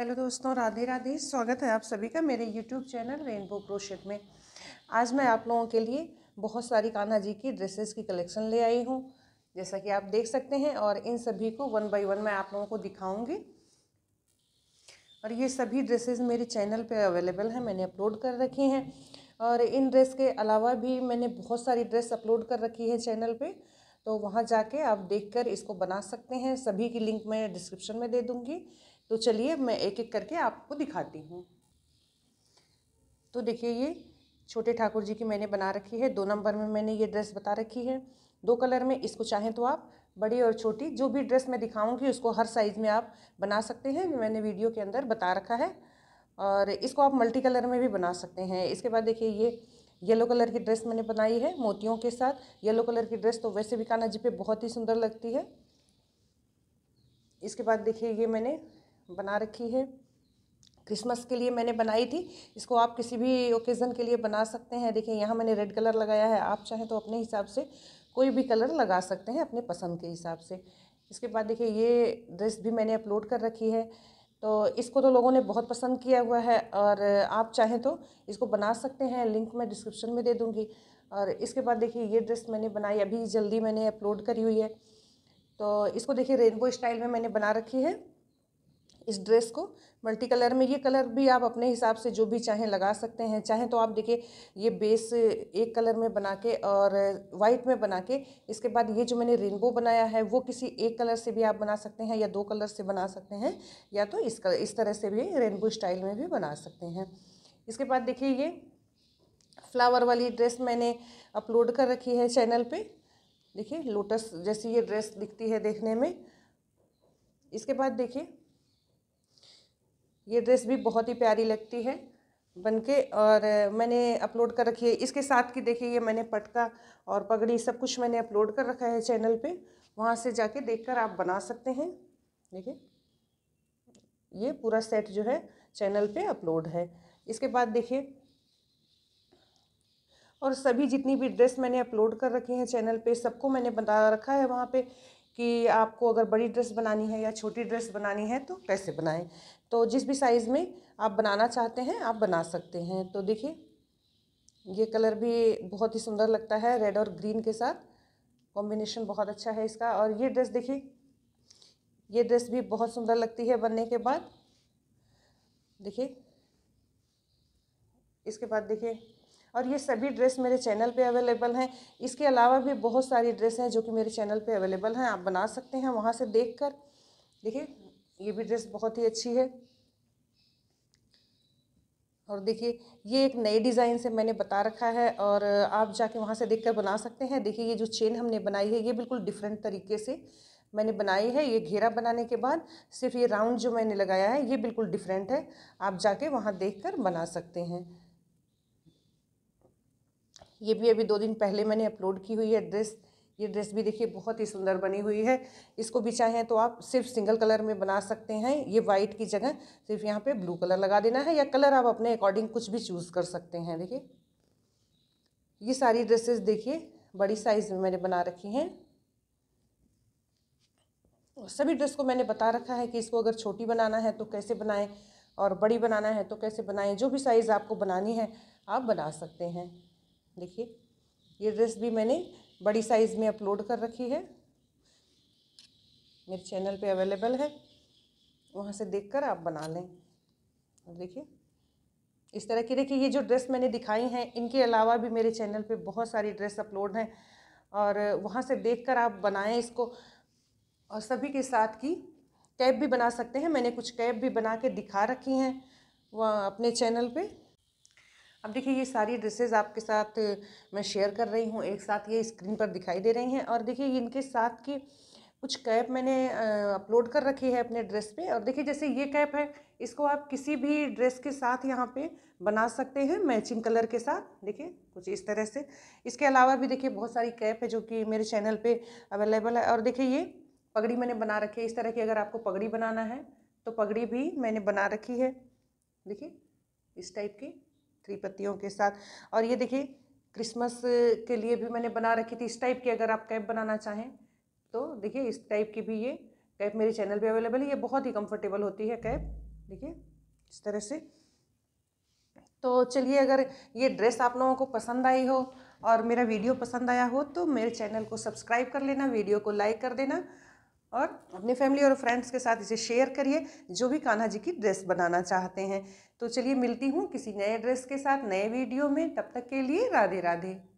hello दोस्तों राधे राधे स्वागत है आप सभी का मेरे यूट्यूब चैनल रेनबो क्रोशेट में आज मैं आप लोगों के लिए बहुत सारी कान्हा जी की ड्रेसेस की कलेक्शन ले आई हूँ जैसा कि आप देख सकते हैं और इन सभी को वन बाय वन मैं आप लोगों को दिखाऊंगी और ये सभी ड्रेसेस मेरे चैनल पे अवेलेबल हैं मैंने अपलोड कर रखी हैं और इन ड्रेस के अलावा भी मैंने बहुत सारी ड्रेस अपलोड कर रखी है चैनल पर तो वहाँ जाके आप देखकर इसको बना सकते हैं सभी की लिंक मैं डिस्क्रिप्शन में दे दूँगी तो चलिए मैं एक एक करके आपको दिखाती हूँ तो देखिए ये छोटे ठाकुर जी की मैंने बना रखी है दो नंबर में मैंने ये ड्रेस बता रखी है दो कलर में इसको चाहें तो आप बड़ी और छोटी जो भी ड्रेस मैं दिखाऊंगी उसको हर साइज़ में आप बना सकते हैं मैंने वीडियो के अंदर बता रखा है और इसको आप मल्टी कलर में भी बना सकते हैं इसके बाद देखिए ये येलो कलर की ड्रेस मैंने बनाई है मोतियों के साथ येलो कलर की ड्रेस तो वैसे भी कान्हा जी पे बहुत ही सुंदर लगती है इसके बाद देखिए ये मैंने बना रखी है क्रिसमस के लिए मैंने बनाई थी इसको आप किसी भी ओकेज़न के लिए बना सकते हैं देखिए यहाँ मैंने रेड कलर लगाया है आप चाहें तो अपने हिसाब से कोई भी कलर लगा सकते हैं अपने पसंद के हिसाब से इसके बाद देखिए ये ड्रेस भी मैंने अपलोड कर रखी है तो इसको तो लोगों ने बहुत पसंद किया हुआ है और आप चाहें तो इसको बना सकते हैं लिंक मैं डिस्क्रिप्शन में दे दूँगी और इसके बाद देखिए ये ड्रेस मैंने बनाई अभी जल्दी मैंने अपलोड करी हुई है तो इसको देखिए रेनबो स्टाइल में मैंने बना रखी है इस ड्रेस को मल्टी कलर में ये कलर भी आप अपने हिसाब से जो भी चाहें लगा सकते हैं चाहें तो आप देखिए ये बेस एक कलर में बना के और वाइट में बना के इसके बाद ये जो मैंने रेनबो बनाया है वो किसी एक कलर से भी आप बना सकते हैं या दो कलर से बना सकते हैं या तो इस कलर इस तरह से भी रेनबो स्टाइल में भी बना सकते हैं इसके बाद देखिए ये फ्लावर वाली ड्रेस मैंने अपलोड कर रखी है चैनल पर देखिए लोटस जैसी ये ड्रेस दिखती है देखने में इसके बाद देखिए ये ड्रेस भी बहुत ही प्यारी लगती है बनके और मैंने अपलोड कर रखी है इसके साथ की देखिए ये मैंने पटका और पगड़ी सब कुछ मैंने अपलोड कर रखा है चैनल पे वहाँ से जाके देखकर आप बना सकते हैं देखिए ये पूरा सेट जो है चैनल पे अपलोड है इसके बाद देखिए और सभी जितनी भी ड्रेस मैंने अपलोड कर रखी हैं चैनल पे सबको मैंने बता रखा है वहाँ पे कि आपको अगर बड़ी ड्रेस बनानी है या छोटी ड्रेस बनानी है तो कैसे बनाएं तो जिस भी साइज़ में आप बनाना चाहते हैं आप बना सकते हैं तो देखिए ये कलर भी बहुत ही सुंदर लगता है रेड और ग्रीन के साथ कॉम्बिनेशन बहुत अच्छा है इसका और ये ड्रेस देखिए ये ड्रेस भी बहुत सुंदर लगती है बनने के बाद देखिए इसके बाद देखिए और ये सभी ड्रेस मेरे चैनल पे अवेलेबल हैं इसके अलावा भी बहुत सारी ड्रेस हैं जो कि मेरे चैनल पे अवेलेबल हैं आप बना सकते हैं वहाँ से देख कर देखिए ये भी ड्रेस बहुत ही अच्छी है और देखिए ये एक नए डिज़ाइन से मैंने बता रखा है और आप जाके वहाँ से देख बना सकते हैं देखिए ये जो चेन हमने बनाई है ये बिल्कुल डिफरेंट तरीके से मैंने बनाई है ये घेरा बनाने के बाद सिर्फ ये राउंड जो मैंने लगाया है ये बिल्कुल डिफरेंट है आप जाके वहाँ देखकर बना सकते हैं ये भी अभी दो दिन पहले मैंने अपलोड की हुई है ड्रेस ये ड्रेस भी देखिए बहुत ही सुंदर बनी हुई है इसको भी चाहें तो आप सिर्फ सिंगल कलर में बना सकते हैं ये वाइट की जगह सिर्फ यहाँ पे ब्लू कलर लगा देना है या कलर आप अपने अकॉर्डिंग कुछ भी चूज़ कर सकते हैं देखिए ये सारी ड्रेसेस देखिए बड़ी साइज़ में मैंने बना रखी हैं सभी ड्रेस को मैंने बता रखा है कि इसको अगर छोटी बनाना है तो कैसे बनाएँ और बड़ी बनाना है तो कैसे बनाएं जो भी साइज़ आपको बनानी है आप बना सकते हैं देखिए ये ड्रेस भी मैंने बड़ी साइज़ में अपलोड कर रखी है मेरे चैनल पे अवेलेबल है वहाँ से देखकर आप बना लें देखिए इस तरह की देखिए ये जो ड्रेस मैंने दिखाई हैं इनके अलावा भी मेरे चैनल पे बहुत सारी ड्रेस अपलोड हैं और वहाँ से देखकर आप बनाएं इसको और सभी के साथ की कैप भी बना सकते हैं मैंने कुछ कैप भी बना के दिखा रखी हैं वह अपने चैनल पर अब देखिए ये सारी ड्रेसेस आपके साथ मैं शेयर कर रही हूँ एक साथ ये स्क्रीन पर दिखाई दे रही हैं और देखिए इनके साथ की कुछ कैप मैंने अपलोड कर रखी है अपने ड्रेस पे और देखिए जैसे ये कैप है इसको आप किसी भी ड्रेस के साथ यहाँ पे बना सकते हैं मैचिंग कलर के साथ देखिए कुछ इस तरह से इसके अलावा भी देखिए बहुत सारी कैप है जो कि मेरे चैनल पे अवेलेबल है और देखिए ये पगड़ी मैंने बना रखी है इस तरह की अगर आपको पगड़ी बनाना है तो पगड़ी भी मैंने बना रखी है देखिए इस टाइप की थ्री पत्तियों के साथ और ये देखिए क्रिसमस के लिए भी मैंने बना रखी थी इस टाइप की अगर आप कैप बनाना चाहें तो देखिए इस टाइप की भी ये कैप मेरे चैनल पे अवेलेबल है ये बहुत ही कंफर्टेबल होती है कैप देखिए इस तरह से तो चलिए अगर ये ड्रेस आप लोगों को पसंद आई हो और मेरा वीडियो पसंद आया हो तो मेरे चैनल को सब्सक्राइब कर लेना वीडियो को लाइक कर देना और अपने फैमिली और फ्रेंड्स के साथ इसे शेयर करिए जो भी कान्हा जी की ड्रेस बनाना चाहते हैं तो चलिए मिलती हूँ किसी नए ड्रेस के साथ नए वीडियो में तब तक के लिए राधे राधे